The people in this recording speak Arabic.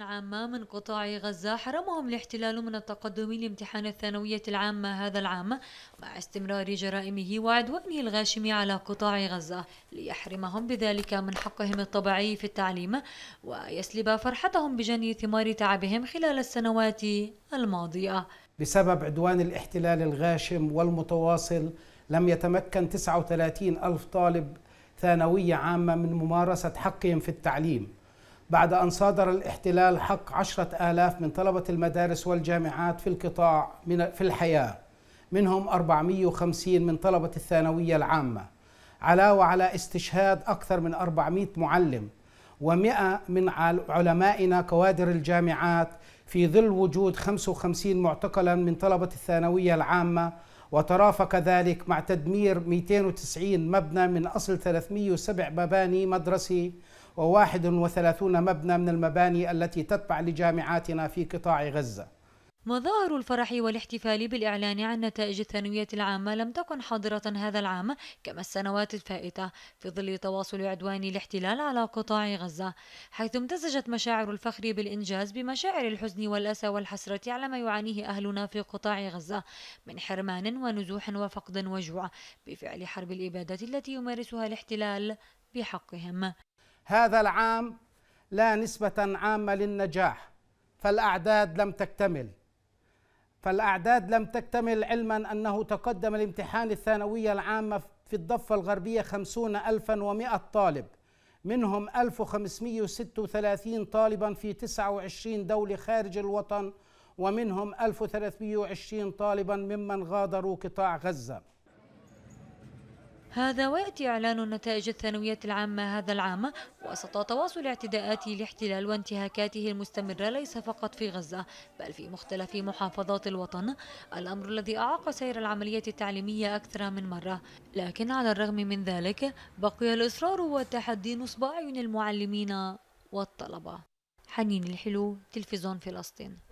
عامة من قطاع غزة حرمهم الاحتلال من التقدم لامتحان الثانوية العامة هذا العام مع استمرار جرائمه وعدوانه الغاشم على قطاع غزة ليحرمهم بذلك من حقهم الطبيعي في التعليم ويسلب فرحتهم بجني ثمار تعبهم خلال السنوات الماضية بسبب عدوان الاحتلال الغاشم والمتواصل لم يتمكن 39 ألف طالب ثانوية عامة من ممارسة حقهم في التعليم بعد أن صادر الاحتلال حق عشرة آلاف من طلبة المدارس والجامعات في القطاع من في الحياة منهم 450 من طلبة الثانوية العامة على وعلى استشهاد أكثر من 400 معلم و100 من علمائنا كوادر الجامعات في ظل وجود 55 معتقلا من طلبة الثانوية العامة وترافق ذلك مع تدمير 290 مبنى من أصل 307 مباني مدرسي و31 مبنى من المباني التي تتبع لجامعاتنا في قطاع غزة مظاهر الفرح والاحتفال بالإعلان عن نتائج الثانوية العامة لم تكن حاضرة هذا العام كما السنوات الفائتة في ظل تواصل عدوان الاحتلال على قطاع غزة حيث امتزجت مشاعر الفخر بالإنجاز بمشاعر الحزن والأسى والحسرة على ما يعانيه أهلنا في قطاع غزة من حرمان ونزوح وفقد وجوع بفعل حرب الإبادة التي يمارسها الاحتلال بحقهم هذا العام لا نسبة عامة للنجاح فالأعداد لم تكتمل فالأعداد لم تكتمل علما أنه تقدم الامتحان الثانوية العامة في الضفة الغربية خمسون ألفا ومئة طالب منهم 1536 طالبا في 29 دولة خارج الوطن ومنهم 1320 طالبا ممن غادروا قطاع غزة هذا ويأتي إعلان نتائج الثانوية العامة هذا العام وسط تواصل اعتداءات الاحتلال وانتهاكاته المستمرة ليس فقط في غزة بل في مختلف محافظات الوطن الأمر الذي أعاق سير العملية التعليمية أكثر من مرة لكن على الرغم من ذلك بقي الإصرار والتحدي نصب أعين المعلمين والطلبة حنين الحلو تلفزيون فلسطين